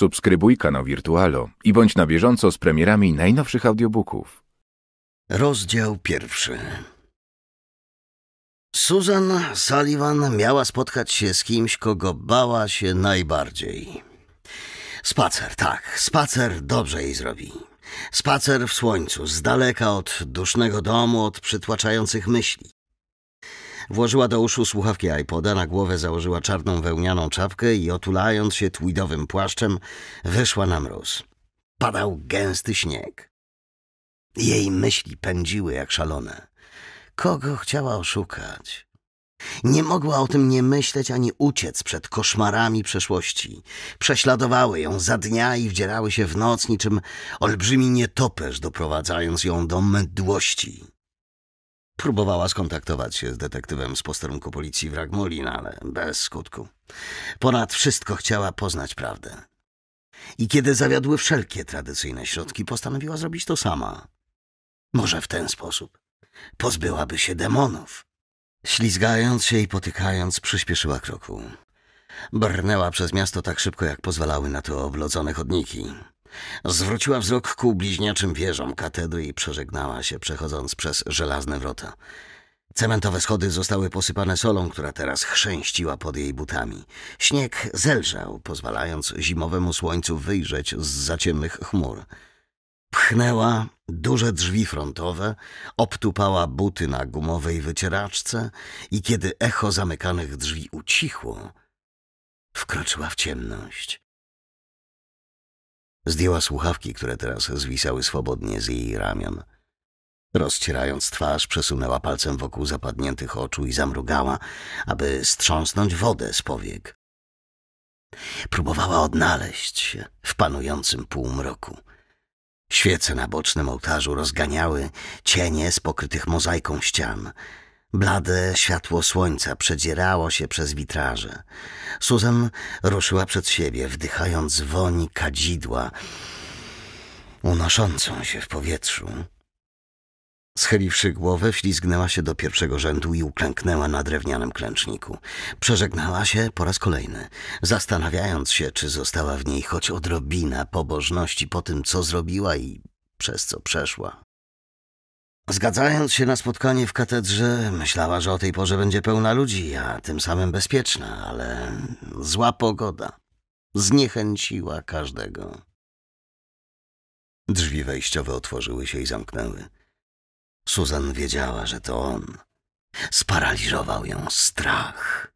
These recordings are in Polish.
Subskrybuj kanał Wirtualo i bądź na bieżąco z premierami najnowszych audiobooków. Rozdział pierwszy. Susan Sullivan miała spotkać się z kimś, kogo bała się najbardziej. Spacer, tak, spacer dobrze jej zrobi. Spacer w słońcu, z daleka od dusznego domu, od przytłaczających myśli. Włożyła do uszu słuchawki iPoda, na głowę założyła czarną wełnianą czapkę i otulając się tweedowym płaszczem, wyszła na mróz. Padał gęsty śnieg. Jej myśli pędziły jak szalone. Kogo chciała oszukać? Nie mogła o tym nie myśleć ani uciec przed koszmarami przeszłości. Prześladowały ją za dnia i wdzierały się w noc niczym olbrzymi nietoperz, doprowadzając ją do mdłości. Próbowała skontaktować się z detektywem z posterunku policji w Ragmolin, ale bez skutku. Ponad wszystko chciała poznać prawdę. I kiedy zawiodły wszelkie tradycyjne środki, postanowiła zrobić to sama. Może w ten sposób pozbyłaby się demonów. Ślizgając się i potykając, przyspieszyła kroku. Brnęła przez miasto tak szybko, jak pozwalały na to oblodzone chodniki. Zwróciła wzrok ku bliźniaczym wieżom katedry i przeżegnała się, przechodząc przez żelazne wrota. Cementowe schody zostały posypane solą, która teraz chrzęściła pod jej butami. Śnieg zelżał, pozwalając zimowemu słońcu wyjrzeć z zaciemnych chmur. Pchnęła duże drzwi frontowe, obtupała buty na gumowej wycieraczce i kiedy echo zamykanych drzwi ucichło, wkroczyła w ciemność, Zdjęła słuchawki, które teraz zwisały swobodnie z jej ramion. Rozcierając twarz, przesunęła palcem wokół zapadniętych oczu i zamrugała, aby strząsnąć wodę z powiek. Próbowała odnaleźć się w panującym półmroku. Świece na bocznym ołtarzu rozganiały cienie z pokrytych mozaiką ścian – Blade światło słońca przedzierało się przez witraże. Susan ruszyła przed siebie, wdychając woni kadzidła, unoszącą się w powietrzu. Schyliwszy głowę, wślizgnęła się do pierwszego rzędu i uklęknęła na drewnianym klęczniku. Przeżegnała się po raz kolejny, zastanawiając się, czy została w niej choć odrobina pobożności po tym, co zrobiła i przez co przeszła. Zgadzając się na spotkanie w katedrze, myślała, że o tej porze będzie pełna ludzi, a tym samym bezpieczna, ale zła pogoda zniechęciła każdego. Drzwi wejściowe otworzyły się i zamknęły. Susan wiedziała, że to on. Sparaliżował ją strach.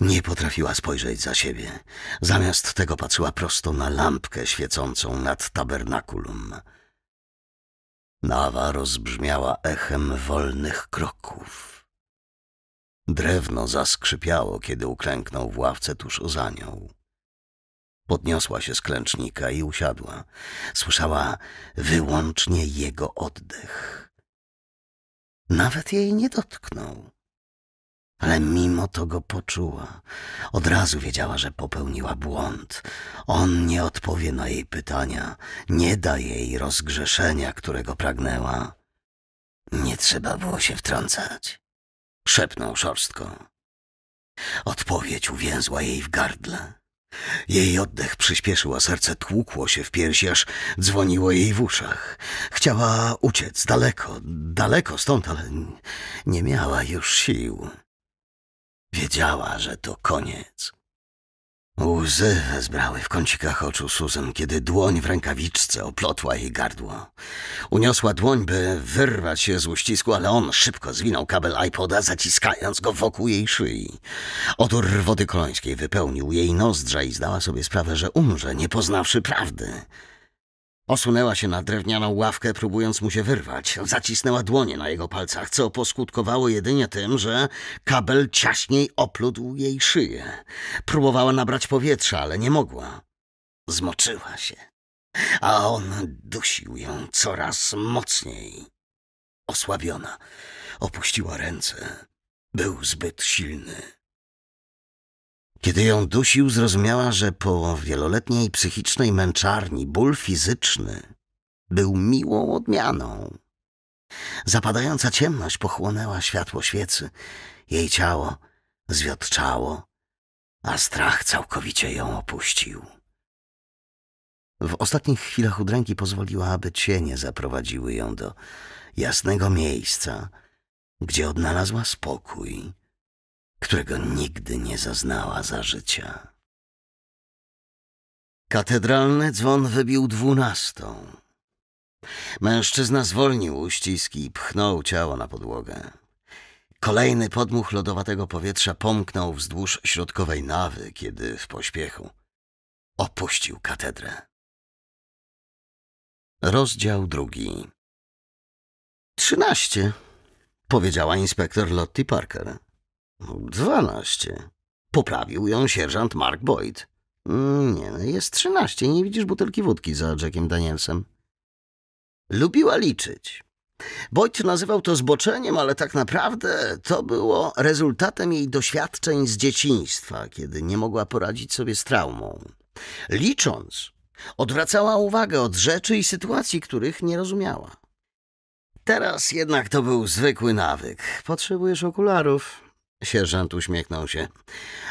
Nie potrafiła spojrzeć za siebie. Zamiast tego patrzyła prosto na lampkę świecącą nad tabernakulum. Nawa rozbrzmiała echem wolnych kroków. Drewno zaskrzypiało, kiedy uklęknął w ławce tuż za nią. Podniosła się z klęcznika i usiadła. Słyszała wyłącznie jego oddech. Nawet jej nie dotknął ale mimo to go poczuła. Od razu wiedziała, że popełniła błąd. On nie odpowie na jej pytania, nie da jej rozgrzeszenia, którego pragnęła. Nie trzeba było się wtrącać, szepnął szorstko. Odpowiedź uwięzła jej w gardle. Jej oddech przyspieszył, a serce tłukło się w piersi, aż dzwoniło jej w uszach. Chciała uciec daleko, daleko stąd, ale nie miała już sił wiedziała, że to koniec. Łzy wezbrały w kącikach oczu Susan, kiedy dłoń w rękawiczce oplotła jej gardło. Uniosła dłoń, by wyrwać się z uścisku, ale on szybko zwinął kabel iPoda, zaciskając go wokół jej szyi. Odór wody kolońskiej wypełnił jej nozdrza i zdała sobie sprawę, że umrze, nie poznawszy prawdy. Osunęła się na drewnianą ławkę, próbując mu się wyrwać. Zacisnęła dłonie na jego palcach, co poskutkowało jedynie tym, że kabel ciaśniej oplótł jej szyję. Próbowała nabrać powietrza, ale nie mogła. Zmoczyła się, a on dusił ją coraz mocniej. Osłabiona, opuściła ręce. Był zbyt silny. Kiedy ją dusił, zrozumiała, że po wieloletniej psychicznej męczarni ból fizyczny był miłą odmianą. Zapadająca ciemność pochłonęła światło świecy, jej ciało zwiotczało, a strach całkowicie ją opuścił. W ostatnich chwilach udręki pozwoliła, aby cienie zaprowadziły ją do jasnego miejsca, gdzie odnalazła spokój którego nigdy nie zaznała za życia. Katedralny dzwon wybił dwunastą. Mężczyzna zwolnił uściski i pchnął ciało na podłogę. Kolejny podmuch lodowatego powietrza pomknął wzdłuż środkowej nawy, kiedy w pośpiechu opuścił katedrę. Rozdział drugi. Trzynaście, powiedziała inspektor Lottie Parker. Dwanaście. Poprawił ją sierżant Mark Boyd. Mm, nie, jest trzynaście. Nie widzisz butelki wódki za Jackiem Danielsem. Lubiła liczyć. Boyd nazywał to zboczeniem, ale tak naprawdę to było rezultatem jej doświadczeń z dzieciństwa, kiedy nie mogła poradzić sobie z traumą. Licząc, odwracała uwagę od rzeczy i sytuacji, których nie rozumiała. Teraz jednak to był zwykły nawyk. Potrzebujesz okularów. Sierżant uśmiechnął się.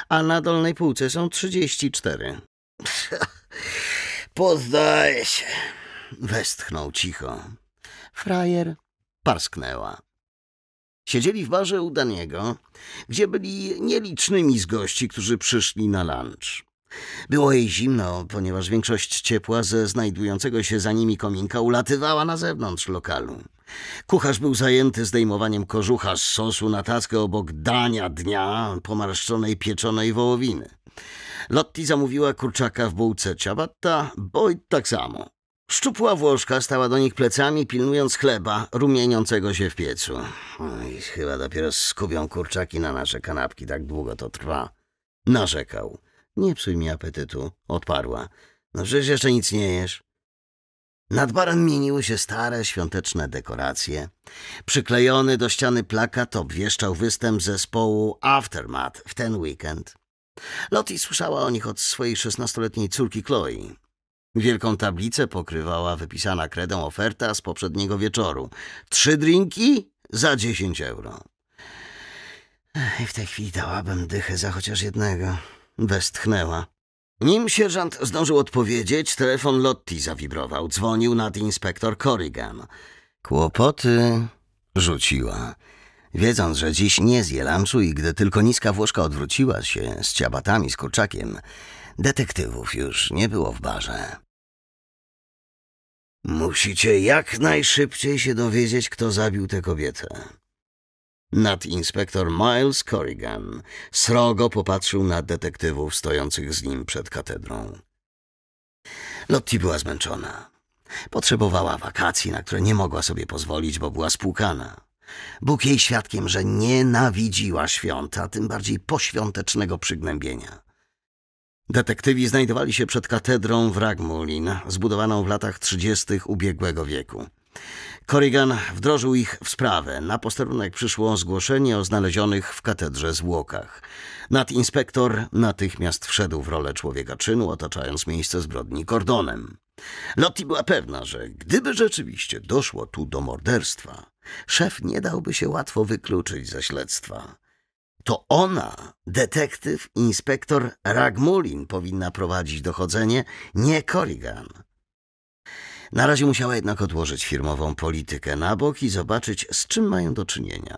A na dolnej półce są trzydzieści cztery. Pozdaję się. Westchnął cicho. Frajer parsknęła. Siedzieli w barze u Daniego, gdzie byli nielicznymi z gości, którzy przyszli na lunch. Było jej zimno, ponieważ większość ciepła ze znajdującego się za nimi kominka ulatywała na zewnątrz lokalu. Kucharz był zajęty zdejmowaniem kożucha z sosu na tackę obok dania dnia pomarszczonej pieczonej wołowiny. Lotti zamówiła kurczaka w bułce ciabatta, Boyd tak samo. Szczupła Włoszka stała do nich plecami, pilnując chleba rumieniącego się w piecu. chyba dopiero skubią kurczaki na nasze kanapki, tak długo to trwa. Narzekał. Nie psuj mi apetytu, odparła. No przecież jeszcze nic nie jesz. Nad barem mieniły się stare, świąteczne dekoracje. Przyklejony do ściany plakat obwieszczał występ zespołu Aftermath w ten weekend. Lottie słyszała o nich od swojej szesnastoletniej córki Chloe. Wielką tablicę pokrywała wypisana kredą oferta z poprzedniego wieczoru. Trzy drinki za dziesięć euro. I w tej chwili dałabym dychę za chociaż jednego westchnęła. Nim sierżant zdążył odpowiedzieć, telefon Lotti zawibrował. Dzwonił nadinspektor Corrigan. Kłopoty rzuciła. Wiedząc, że dziś nie zje lunchu i gdy tylko niska Włoszka odwróciła się z ciabatami, z kurczakiem, detektywów już nie było w barze. Musicie jak najszybciej się dowiedzieć, kto zabił tę kobietę. Nadinspektor Miles Corrigan srogo popatrzył na detektywów stojących z nim przed katedrą. Lotti była zmęczona. Potrzebowała wakacji, na które nie mogła sobie pozwolić, bo była spłukana. Bóg jej świadkiem, że nienawidziła świąta, tym bardziej poświątecznego przygnębienia. Detektywi znajdowali się przed katedrą w Ragmulin, zbudowaną w latach trzydziestych ubiegłego wieku. Corrigan wdrożył ich w sprawę. Na posterunek przyszło zgłoszenie o znalezionych w katedrze zwłokach. Nadinspektor natychmiast wszedł w rolę człowieka czynu, otaczając miejsce zbrodni kordonem. Lotti była pewna, że gdyby rzeczywiście doszło tu do morderstwa, szef nie dałby się łatwo wykluczyć ze śledztwa. To ona, detektyw inspektor Ragmulin, powinna prowadzić dochodzenie, nie Corrigan. Na razie musiała jednak odłożyć firmową politykę na bok i zobaczyć, z czym mają do czynienia.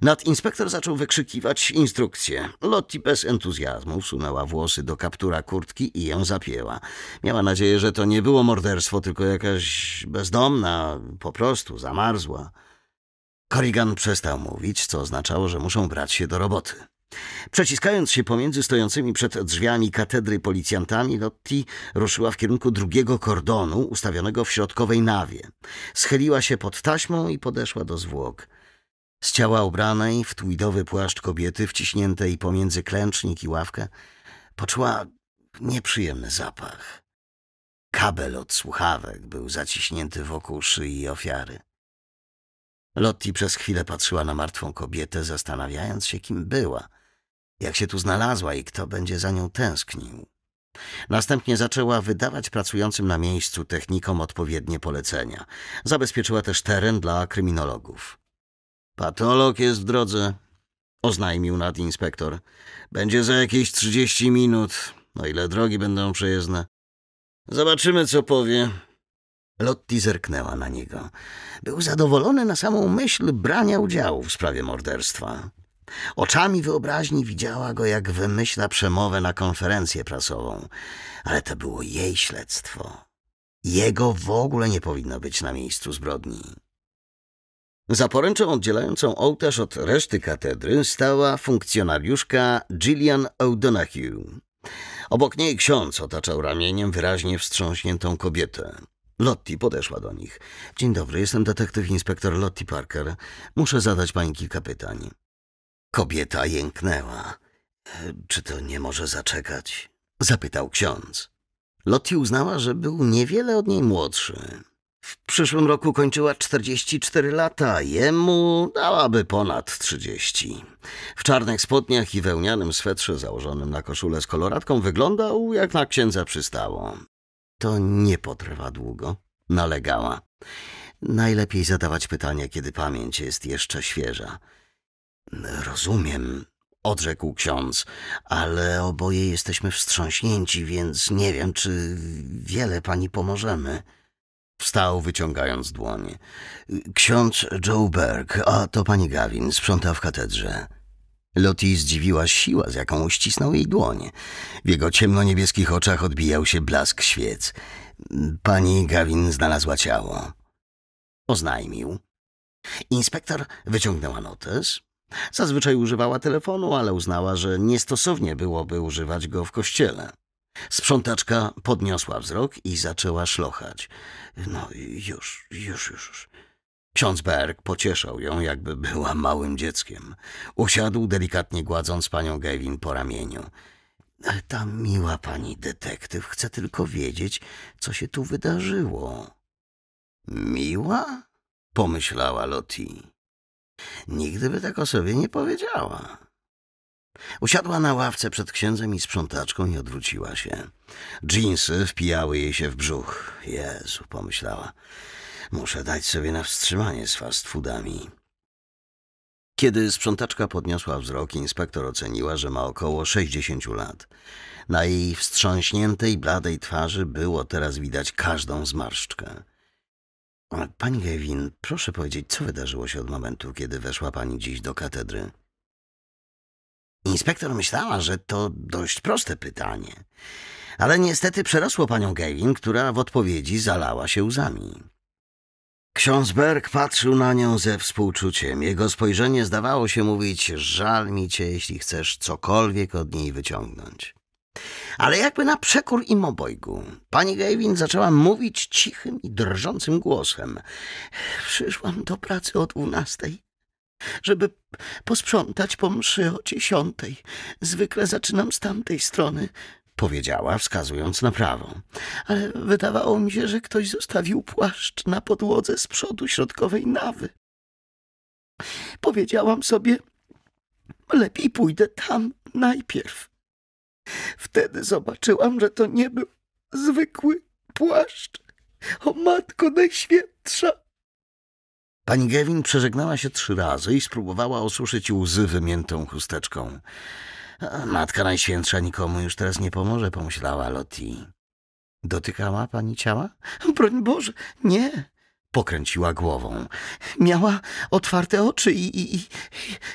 Nadinspektor zaczął wykrzykiwać instrukcje. Lotti bez entuzjazmu wsunęła włosy do kaptura kurtki i ją zapięła. Miała nadzieję, że to nie było morderstwo, tylko jakaś bezdomna, po prostu zamarzła. Corrigan przestał mówić, co oznaczało, że muszą brać się do roboty. Przeciskając się pomiędzy stojącymi przed drzwiami katedry policjantami, Lotti ruszyła w kierunku drugiego kordonu ustawionego w środkowej nawie. Schyliła się pod taśmą i podeszła do zwłok. Z ciała ubranej w tweedowy płaszcz kobiety wciśniętej pomiędzy klęcznik i ławkę poczuła nieprzyjemny zapach. Kabel od słuchawek był zaciśnięty wokół szyi ofiary. Lotti przez chwilę patrzyła na martwą kobietę, zastanawiając się, kim była – jak się tu znalazła i kto będzie za nią tęsknił. Następnie zaczęła wydawać pracującym na miejscu technikom odpowiednie polecenia. Zabezpieczyła też teren dla kryminologów. Patolog jest w drodze, oznajmił nadinspektor. Będzie za jakieś 30 minut, o no ile drogi będą przejezdne. Zobaczymy, co powie. Lotti zerknęła na niego. Był zadowolony na samą myśl brania udziału w sprawie morderstwa. Oczami wyobraźni widziała go, jak wymyśla przemowę na konferencję prasową, ale to było jej śledztwo. Jego w ogóle nie powinno być na miejscu zbrodni. Za poręczą oddzielającą ołtarz od reszty katedry stała funkcjonariuszka Gillian O'Donoghue. Obok niej ksiądz otaczał ramieniem wyraźnie wstrząśniętą kobietę. Lotti podeszła do nich. Dzień dobry, jestem detektyw inspektor Lotti Parker. Muszę zadać pani kilka pytań. Kobieta jęknęła. E, czy to nie może zaczekać? Zapytał ksiądz. Lotti uznała, że był niewiele od niej młodszy. W przyszłym roku kończyła 44 lata, jemu dałaby ponad 30. W czarnych spodniach i wełnianym swetrze założonym na koszulę z koloratką wyglądał jak na księdza przystało. To nie potrwa długo, nalegała. Najlepiej zadawać pytania, kiedy pamięć jest jeszcze świeża. Rozumiem, odrzekł ksiądz, ale oboje jesteśmy wstrząśnięci, więc nie wiem, czy wiele pani pomożemy. Wstał, wyciągając dłonie. Ksiądz Joe Berg, a to pani Gavin, sprząta w katedrze. Lottie zdziwiła siła, z jaką uścisnął jej dłoń. W jego ciemnoniebieskich oczach odbijał się blask świec. Pani Gavin znalazła ciało. Oznajmił. Inspektor wyciągnęła notes, Zazwyczaj używała telefonu, ale uznała, że niestosownie byłoby używać go w kościele. Sprzątaczka podniosła wzrok i zaczęła szlochać. No już, już, już. już. Ksiądz Berg pocieszał ją, jakby była małym dzieckiem. Usiadł, delikatnie gładząc panią Gavin po ramieniu. Ta miła pani detektyw chce tylko wiedzieć, co się tu wydarzyło. Miła? Pomyślała Lottie. Nigdy by tak o sobie nie powiedziała. Usiadła na ławce przed księdzem i sprzątaczką i odwróciła się. Dżinsy wpijały jej się w brzuch. Jezu, pomyślała. Muszę dać sobie na wstrzymanie z fast foodami. Kiedy sprzątaczka podniosła wzrok, inspektor oceniła, że ma około 60 lat. Na jej wstrząśniętej, bladej twarzy było teraz widać każdą zmarszczkę. Pani Gavin, proszę powiedzieć, co wydarzyło się od momentu, kiedy weszła pani dziś do katedry? Inspektor myślała, że to dość proste pytanie, ale niestety przerosło panią Gavin, która w odpowiedzi zalała się łzami. Ksiądz Berg patrzył na nią ze współczuciem. Jego spojrzenie zdawało się mówić: Żal mi cię, jeśli chcesz cokolwiek od niej wyciągnąć. Ale jakby na przekór im obojgu, pani Gavin zaczęła mówić cichym i drżącym głosem. Przyszłam do pracy o dwunastej, żeby posprzątać po mszy o dziesiątej. Zwykle zaczynam z tamtej strony, powiedziała, wskazując na prawo. Ale wydawało mi się, że ktoś zostawił płaszcz na podłodze z przodu środkowej nawy. Powiedziałam sobie, lepiej pójdę tam najpierw. Wtedy zobaczyłam, że to nie był zwykły płaszcz. O matko najświętsza! Pani Gewin przeżegnała się trzy razy i spróbowała osuszyć łzy wymiętą chusteczką. Matka Najświętsza nikomu już teraz nie pomoże, pomyślała Loti. Dotykała pani ciała? Broń Boże, nie. Pokręciła głową. Miała otwarte oczy i, i, i,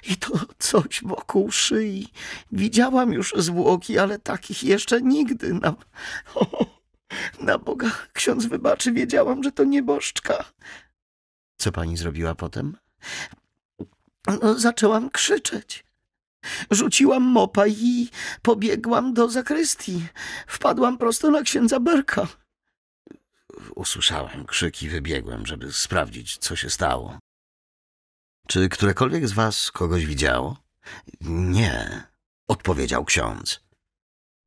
i to coś wokół szyi. Widziałam już zwłoki, ale takich jeszcze nigdy. Na... O, na Boga, ksiądz wybaczy, wiedziałam, że to nieboszczka. Co pani zrobiła potem? No, zaczęłam krzyczeć. Rzuciłam mopa i pobiegłam do zakrystii. Wpadłam prosto na księdza Berka. Usłyszałem krzyki, wybiegłem, żeby sprawdzić, co się stało. Czy którekolwiek z was kogoś widziało? Nie, odpowiedział ksiądz.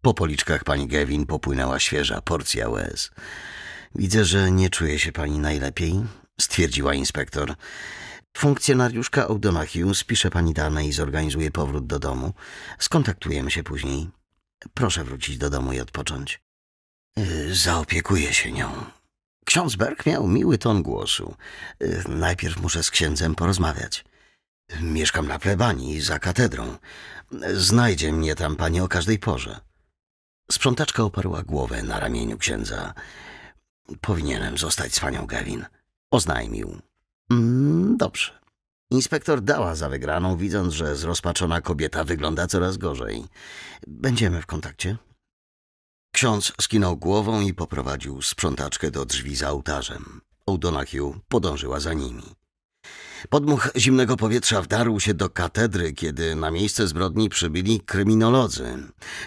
Po policzkach pani Gewin popłynęła świeża porcja łez. Widzę, że nie czuje się pani najlepiej, stwierdziła inspektor. Funkcjonariuszka O'Donoghue spisze pani dane i zorganizuje powrót do domu. Skontaktujemy się później. Proszę wrócić do domu i odpocząć. Y, zaopiekuję się nią. Ksiądz Berg miał miły ton głosu. Y, najpierw muszę z księdzem porozmawiać. Mieszkam na plebanii, za katedrą. Znajdzie mnie tam pani o każdej porze. Sprzątaczka oparła głowę na ramieniu księdza. Powinienem zostać z panią Gawin. Oznajmił. Mm, dobrze. Inspektor dała za wygraną, widząc, że zrozpaczona kobieta wygląda coraz gorzej. Będziemy w kontakcie? Ksiądz skinął głową i poprowadził sprzątaczkę do drzwi za ołtarzem. O'Donoghue podążyła za nimi. Podmuch zimnego powietrza wdarł się do katedry, kiedy na miejsce zbrodni przybyli kryminolodzy.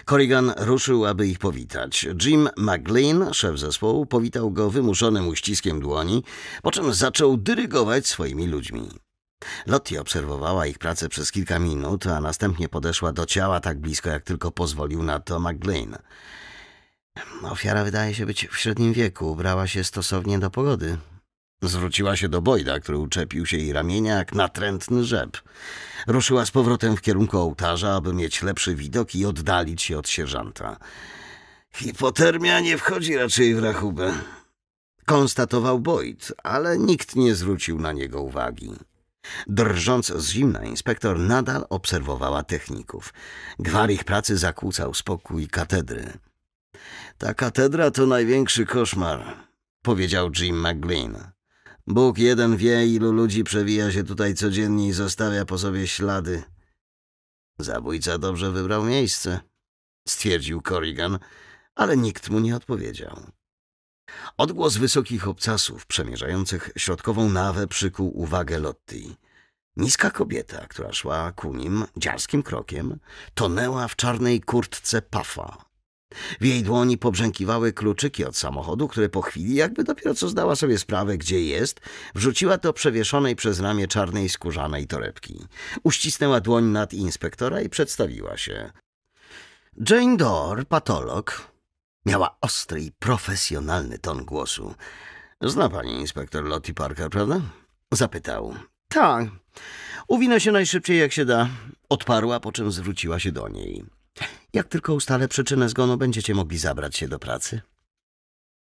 Corrigan ruszył, aby ich powitać. Jim McLean, szef zespołu, powitał go wymuszonym uściskiem dłoni, po czym zaczął dyrygować swoimi ludźmi. Lottie obserwowała ich pracę przez kilka minut, a następnie podeszła do ciała tak blisko, jak tylko pozwolił na to McLean. Ofiara wydaje się być w średnim wieku, ubrała się stosownie do pogody. Zwróciła się do Bojda, który uczepił się jej ramienia jak natrętny rzep. Ruszyła z powrotem w kierunku ołtarza, aby mieć lepszy widok i oddalić się od sierżanta. Hipotermia nie wchodzi raczej w rachubę, konstatował Boyd, ale nikt nie zwrócił na niego uwagi. Drżąc z zimna, inspektor nadal obserwowała techników. Gwar ich pracy zakłócał spokój katedry. Ta katedra to największy koszmar, powiedział Jim McLean. Bóg jeden wie, ilu ludzi przewija się tutaj codziennie i zostawia po sobie ślady. Zabójca dobrze wybrał miejsce, stwierdził Corrigan, ale nikt mu nie odpowiedział. Odgłos wysokich obcasów przemierzających środkową nawę przykuł uwagę Lotti. Niska kobieta, która szła ku nim dziarskim krokiem, tonęła w czarnej kurtce pafa w jej dłoni pobrzękiwały kluczyki od samochodu, które po chwili, jakby dopiero co zdała sobie sprawę, gdzie jest, wrzuciła do przewieszonej przez ramię czarnej skórzanej torebki. Uścisnęła dłoń nad inspektora i przedstawiła się. Jane Dore, patolog. Miała ostry i profesjonalny ton głosu. Zna pani inspektor Lottie Parker, prawda? Zapytał. Tak. Uwinę się najszybciej, jak się da. Odparła, po czym zwróciła się do niej. Jak tylko ustalę przyczynę zgonu, będziecie mogli zabrać się do pracy.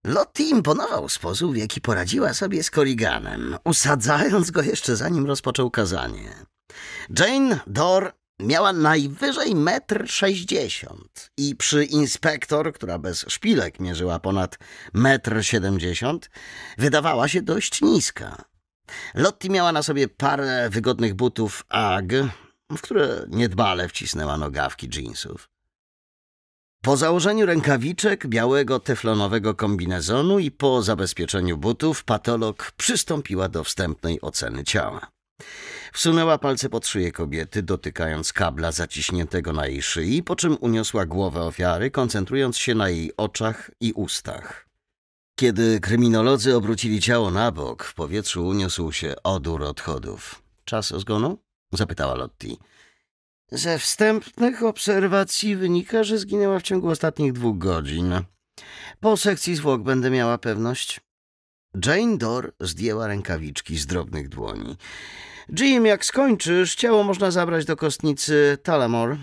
Lotti imponował sposób, w jaki poradziła sobie z koliganem, usadzając go jeszcze zanim rozpoczął kazanie. Jane Dor miała najwyżej metr sześćdziesiąt i przy inspektor, która bez szpilek mierzyła ponad metr siedemdziesiąt, wydawała się dość niska. Lotti miała na sobie parę wygodnych butów AG, w które niedbale wcisnęła nogawki dżinsów. Po założeniu rękawiczek, białego teflonowego kombinezonu i po zabezpieczeniu butów, patolog przystąpiła do wstępnej oceny ciała. Wsunęła palce pod szyję kobiety, dotykając kabla zaciśniętego na jej szyi, po czym uniosła głowę ofiary, koncentrując się na jej oczach i ustach. Kiedy kryminolodzy obrócili ciało na bok, w powietrzu uniósł się odór odchodów. Czas zgonu? zapytała Lotti. Ze wstępnych obserwacji wynika, że zginęła w ciągu ostatnich dwóch godzin. Po sekcji zwłok będę miała pewność. Jane Dor zdjęła rękawiczki z drobnych dłoni. Jim, jak skończysz, ciało można zabrać do kostnicy Talamore.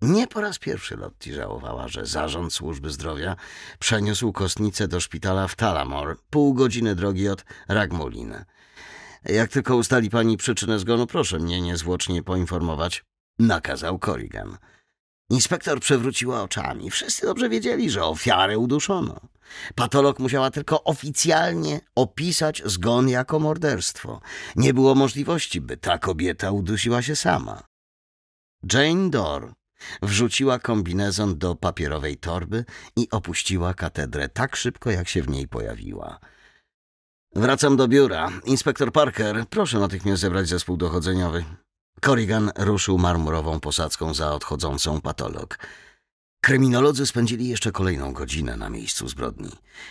Nie po raz pierwszy Lotti żałowała, że zarząd służby zdrowia przeniósł kostnicę do szpitala w Talamore, pół godziny drogi od Ragmolina. Jak tylko ustali pani przyczynę zgonu, proszę mnie niezwłocznie poinformować. Nakazał Corrigan. Inspektor przewróciła oczami. Wszyscy dobrze wiedzieli, że ofiarę uduszono. Patolog musiała tylko oficjalnie opisać zgon jako morderstwo. Nie było możliwości, by ta kobieta udusiła się sama. Jane Dor wrzuciła kombinezon do papierowej torby i opuściła katedrę tak szybko, jak się w niej pojawiła. Wracam do biura. Inspektor Parker, proszę natychmiast zebrać zespół dochodzeniowy. Corrigan ruszył marmurową posadzką za odchodzącą patolog. Kryminolodzy spędzili jeszcze kolejną godzinę na miejscu zbrodni.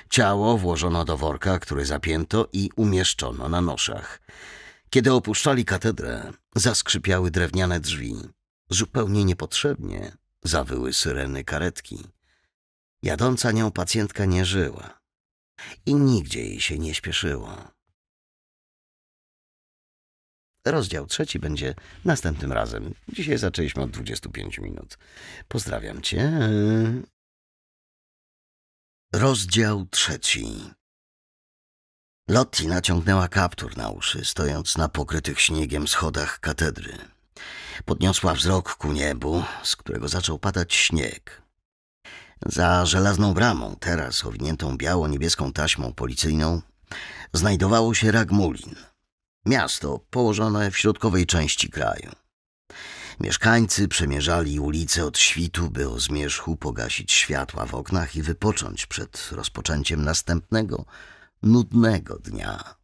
Ciało włożono do worka, który zapięto i umieszczono na noszach. Kiedy opuszczali katedrę, zaskrzypiały drewniane drzwi. Zupełnie niepotrzebnie zawyły syreny karetki. Jadąca nią pacjentka nie żyła i nigdzie jej się nie śpieszyło. Rozdział trzeci będzie następnym razem. Dzisiaj zaczęliśmy od 25 minut. Pozdrawiam Cię. Rozdział trzeci. Lotti naciągnęła kaptur na uszy, stojąc na pokrytych śniegiem schodach katedry. Podniosła wzrok ku niebu, z którego zaczął padać śnieg. Za żelazną bramą, teraz owiniętą biało-niebieską taśmą policyjną, znajdowało się Ragmulin. Miasto położone w środkowej części kraju. Mieszkańcy przemierzali ulice od świtu, by o zmierzchu pogasić światła w oknach i wypocząć przed rozpoczęciem następnego, nudnego dnia.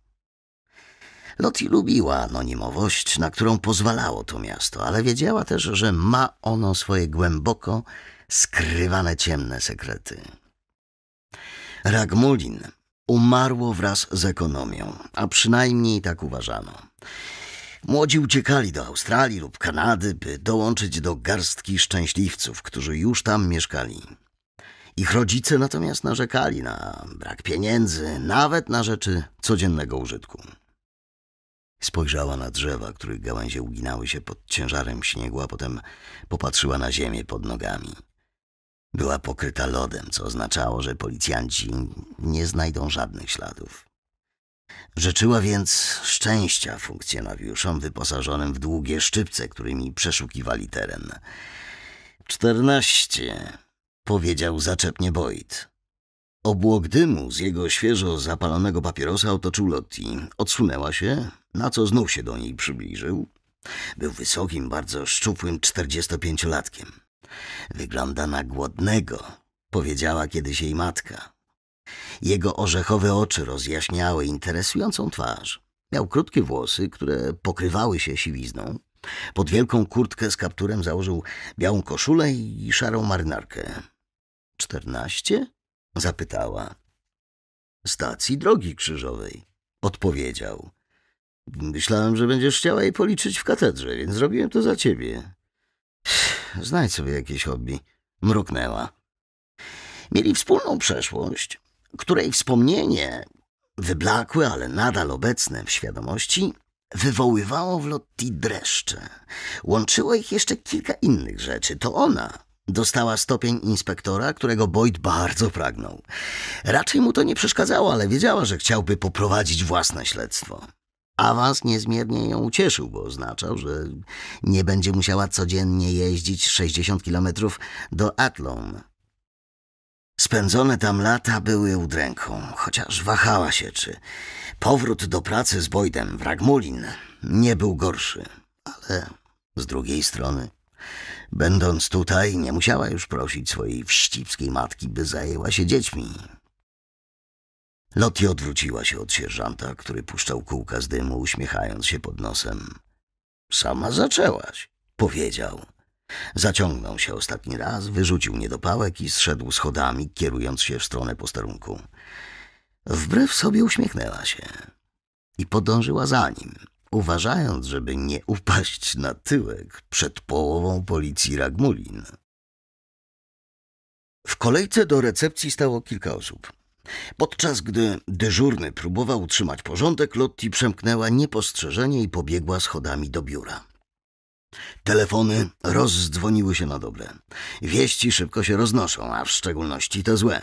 Loti lubiła anonimowość, na którą pozwalało to miasto, ale wiedziała też, że ma ono swoje głęboko skrywane ciemne sekrety. Ragmulin umarło wraz z ekonomią, a przynajmniej tak uważano. Młodzi uciekali do Australii lub Kanady, by dołączyć do garstki szczęśliwców, którzy już tam mieszkali. Ich rodzice natomiast narzekali na brak pieniędzy, nawet na rzeczy codziennego użytku. Spojrzała na drzewa, których gałęzie uginały się pod ciężarem śniegu, a potem popatrzyła na ziemię pod nogami. Była pokryta lodem, co oznaczało, że policjanci nie znajdą żadnych śladów. Życzyła więc szczęścia funkcjonariuszom wyposażonym w długie szczypce, którymi przeszukiwali teren. Czternaście, powiedział zaczepnie Boyd. Obłok dymu z jego świeżo zapalonego papierosa otoczył Lotti. Odsunęła się, na co znów się do niej przybliżył. Był wysokim, bardzo szczupłym czterdziestopięciolatkiem. Wygląda na głodnego, powiedziała kiedyś jej matka. Jego orzechowe oczy rozjaśniały interesującą twarz. Miał krótkie włosy, które pokrywały się siwizną. Pod wielką kurtkę z kapturem założył białą koszulę i szarą marynarkę. Czternaście? zapytała. Stacji drogi krzyżowej, odpowiedział. Myślałem, że będziesz chciała jej policzyć w katedrze, więc zrobiłem to za ciebie. Znajdź sobie jakieś hobby. Mruknęła. Mieli wspólną przeszłość, której wspomnienie, wyblakłe, ale nadal obecne w świadomości, wywoływało w Lotti dreszcze. Łączyło ich jeszcze kilka innych rzeczy. To ona dostała stopień inspektora, którego Boyd bardzo pragnął. Raczej mu to nie przeszkadzało, ale wiedziała, że chciałby poprowadzić własne śledztwo. Awans niezmiernie ją ucieszył, bo oznaczał, że nie będzie musiała codziennie jeździć 60 kilometrów do Athlone. Spędzone tam lata były udręką, chociaż wahała się, czy powrót do pracy z Boydem w Ragmulin nie był gorszy. Ale z drugiej strony, będąc tutaj, nie musiała już prosić swojej wścibskiej matki, by zajęła się dziećmi. Lottie odwróciła się od sierżanta, który puszczał kółka z dymu, uśmiechając się pod nosem. Sama zaczęłaś, powiedział. Zaciągnął się ostatni raz, wyrzucił niedopałek i zszedł schodami, kierując się w stronę posterunku. Wbrew sobie uśmiechnęła się i podążyła za nim, uważając, żeby nie upaść na tyłek przed połową policji Ragmulin. W kolejce do recepcji stało kilka osób. Podczas gdy dyżurny próbował utrzymać porządek, Lotti przemknęła niepostrzeżenie i pobiegła schodami do biura. Telefony rozdzwoniły się na dobre. Wieści szybko się roznoszą, a w szczególności te złe.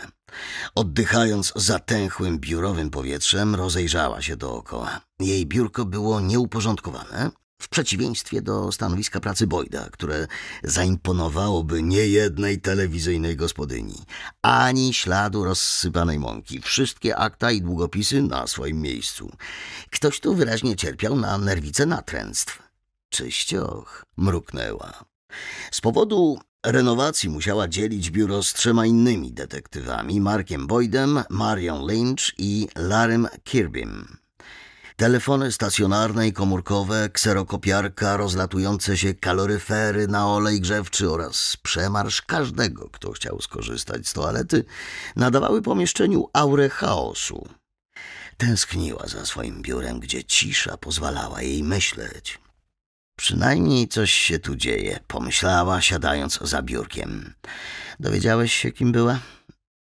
Oddychając zatęchłym biurowym powietrzem, rozejrzała się dookoła. Jej biurko było nieuporządkowane, w przeciwieństwie do stanowiska pracy Boyda, które zaimponowałoby niejednej telewizyjnej gospodyni, ani śladu rozsypanej mąki, wszystkie akta i długopisy na swoim miejscu. Ktoś tu wyraźnie cierpiał na nerwice natręctw. Czyścioch mruknęła. Z powodu renowacji musiała dzielić biuro z trzema innymi detektywami, Markiem Boydem, Marion Lynch i Larym Kirbym telefony stacjonarne i komórkowe, kserokopiarka, rozlatujące się kaloryfery na olej grzewczy oraz przemarsz każdego, kto chciał skorzystać z toalety, nadawały pomieszczeniu aurę chaosu. Tęskniła za swoim biurem, gdzie cisza pozwalała jej myśleć. Przynajmniej coś się tu dzieje, pomyślała, siadając za biurkiem. Dowiedziałeś się, kim była?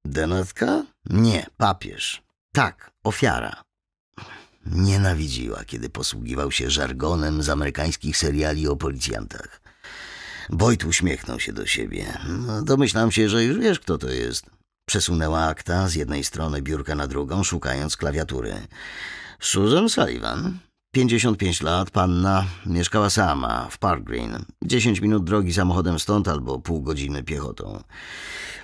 Denetka? Nie, papież. Tak, ofiara. Nienawidziła, kiedy posługiwał się żargonem z amerykańskich seriali o policjantach. Boyd uśmiechnął się do siebie. No, domyślam się, że już wiesz, kto to jest. Przesunęła akta z jednej strony biurka na drugą, szukając klawiatury. Susan Sullivan, 55 lat, panna, mieszkała sama w Park Green. 10 minut drogi samochodem stąd albo pół godziny piechotą.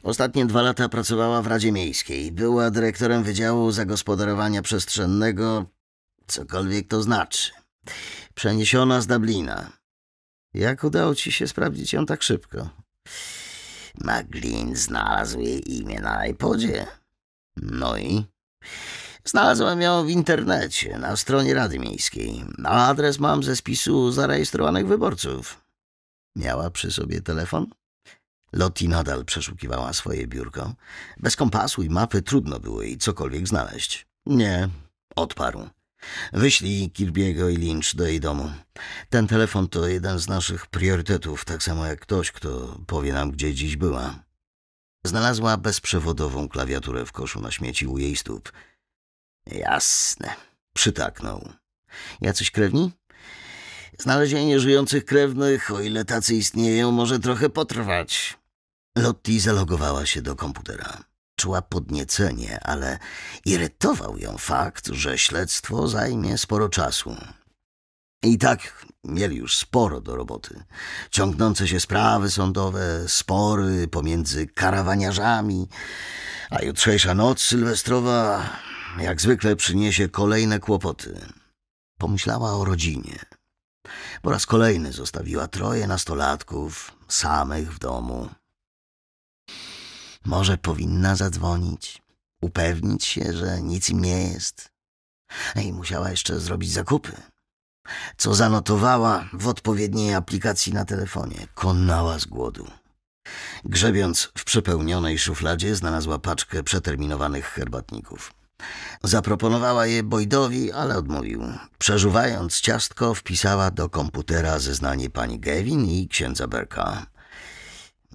Ostatnie dwa lata pracowała w Radzie Miejskiej. Była dyrektorem Wydziału Zagospodarowania Przestrzennego cokolwiek to znaczy. Przeniesiona z Dublina. Jak udało ci się sprawdzić ją tak szybko? Maglin znalazł jej imię na iPodzie. No i? Znalazłem ją w internecie, na stronie Rady Miejskiej. A adres mam ze spisu zarejestrowanych wyborców. Miała przy sobie telefon? Lottie nadal przeszukiwała swoje biurko. Bez kompasu i mapy trudno było jej cokolwiek znaleźć. Nie, odparł. Wyślij Kirby'ego i Lynch do jej domu. Ten telefon to jeden z naszych priorytetów, tak samo jak ktoś, kto powie nam, gdzie dziś była. Znalazła bezprzewodową klawiaturę w koszu na śmieci u jej stóp. Jasne, przytaknął. Jacyś krewni? Znalezienie żyjących krewnych, o ile tacy istnieją, może trochę potrwać. Lotti zalogowała się do komputera czuła podniecenie, ale irytował ją fakt, że śledztwo zajmie sporo czasu. I tak mieli już sporo do roboty. Ciągnące się sprawy sądowe, spory pomiędzy karawaniarzami, a jutrzejsza noc sylwestrowa jak zwykle przyniesie kolejne kłopoty. Pomyślała o rodzinie. Po raz kolejny zostawiła troje nastolatków samych w domu. Może powinna zadzwonić, upewnić się, że nic im nie jest. I musiała jeszcze zrobić zakupy, co zanotowała w odpowiedniej aplikacji na telefonie. Konała z głodu. Grzebiąc w przepełnionej szufladzie, znalazła paczkę przeterminowanych herbatników. Zaproponowała je Boydowi, ale odmówił. Przeżuwając ciastko, wpisała do komputera zeznanie pani Gavin i księdza Berka.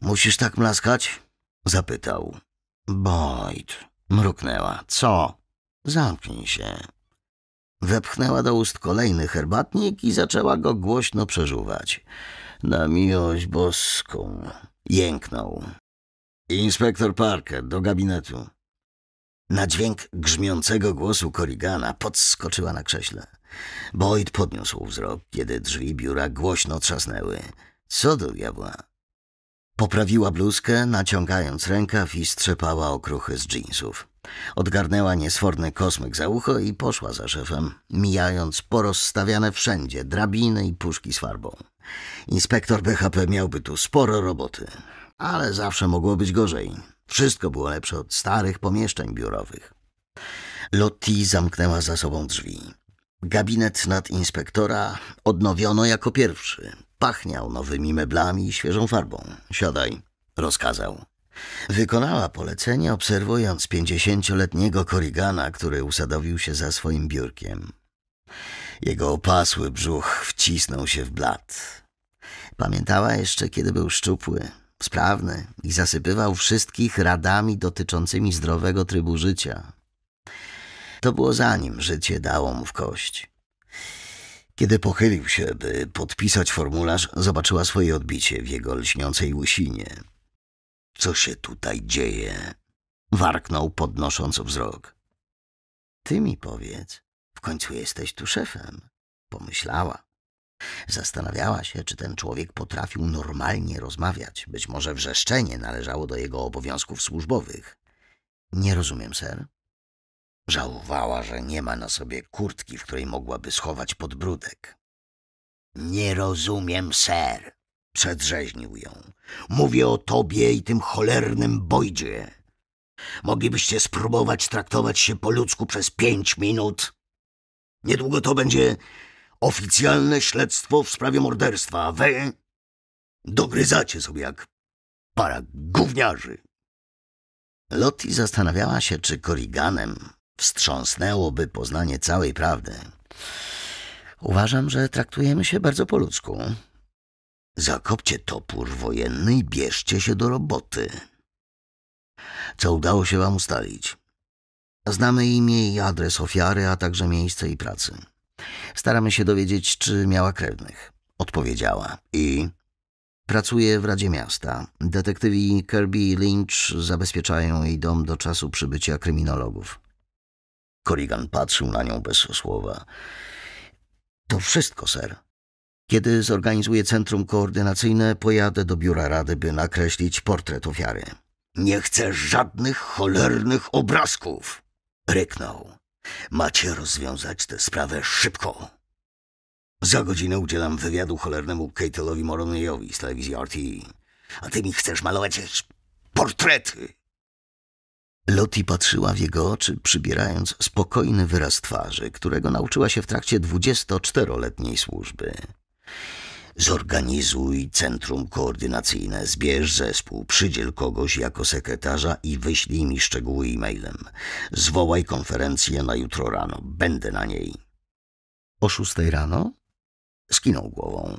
Musisz tak mlaskać? Zapytał. Boyd. Mruknęła. Co? Zamknij się. Wepchnęła do ust kolejny herbatnik i zaczęła go głośno przeżuwać. Na miłość boską. Jęknął. Inspektor Parker, do gabinetu. Na dźwięk grzmiącego głosu Korigana podskoczyła na krześle. Boyd podniósł wzrok, kiedy drzwi biura głośno trzasnęły. Co do diabła? Poprawiła bluzkę, naciągając rękaw i strzepała okruchy z dżinsów. Odgarnęła niesforny kosmyk za ucho i poszła za szefem, mijając porozstawiane wszędzie drabiny i puszki z farbą. Inspektor BHP miałby tu sporo roboty, ale zawsze mogło być gorzej. Wszystko było lepsze od starych pomieszczeń biurowych. Lotti zamknęła za sobą drzwi. Gabinet nadinspektora odnowiono jako pierwszy. Pachniał nowymi meblami i świeżą farbą. Siadaj, rozkazał. Wykonała polecenie, obserwując pięćdziesięcioletniego korigana, który usadowił się za swoim biurkiem. Jego opasły brzuch wcisnął się w blat. Pamiętała jeszcze, kiedy był szczupły, sprawny i zasypywał wszystkich radami dotyczącymi zdrowego trybu życia. To było zanim życie dało mu w kość. Kiedy pochylił się, by podpisać formularz, zobaczyła swoje odbicie w jego lśniącej łysinie. Co się tutaj dzieje? Warknął, podnosząc wzrok. Ty mi powiedz, w końcu jesteś tu szefem, pomyślała. Zastanawiała się, czy ten człowiek potrafił normalnie rozmawiać. Być może wrzeszczenie należało do jego obowiązków służbowych. Nie rozumiem, ser. Żałowała, że nie ma na sobie kurtki, w której mogłaby schować podbródek. Nie rozumiem, ser, przedrzeźnił ją. Mówię o tobie i tym cholernym Bojdzie. Moglibyście spróbować traktować się po ludzku przez pięć minut. Niedługo to będzie oficjalne śledztwo w sprawie morderstwa, a wy dogryzacie sobie jak para gówniarzy. Lotti zastanawiała się, czy koriganem wstrząsnęłoby poznanie całej prawdy. Uważam, że traktujemy się bardzo po ludzku. Zakopcie topór wojenny i bierzcie się do roboty. Co udało się wam ustalić? Znamy imię i adres ofiary, a także miejsce i pracy. Staramy się dowiedzieć, czy miała krewnych. Odpowiedziała. I? Pracuje w Radzie Miasta. Detektywi Kirby i Lynch zabezpieczają jej dom do czasu przybycia kryminologów. Korrigan patrzył na nią bez słowa. To wszystko, ser. Kiedy zorganizuję centrum koordynacyjne, pojadę do biura rady, by nakreślić portret ofiary. Nie chcę żadnych cholernych obrazków! Ryknął. Macie rozwiązać tę sprawę szybko. Za godzinę udzielam wywiadu cholernemu Keitelowi Moronejowi z telewizji RT. A ty mi chcesz malować portrety! Loti patrzyła w jego oczy, przybierając spokojny wyraz twarzy, którego nauczyła się w trakcie 24-letniej służby. Zorganizuj centrum koordynacyjne, zbierz zespół, przydziel kogoś jako sekretarza i wyślij mi szczegóły e-mailem. Zwołaj konferencję na jutro rano, będę na niej. O szóstej rano? Skinął głową.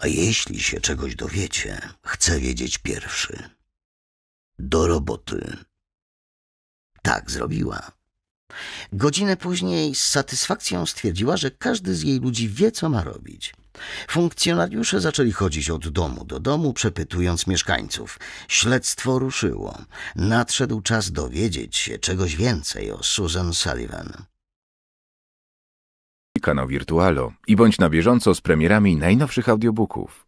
A jeśli się czegoś dowiecie, chcę wiedzieć pierwszy. Do roboty tak zrobiła. Godzinę później z satysfakcją stwierdziła, że każdy z jej ludzi wie, co ma robić. Funkcjonariusze zaczęli chodzić od domu do domu, przepytując mieszkańców. Śledztwo ruszyło. Nadszedł czas dowiedzieć się czegoś więcej o Susan Sullivan. Kanał Wirtualo i bądź na bieżąco z premierami najnowszych audiobooków.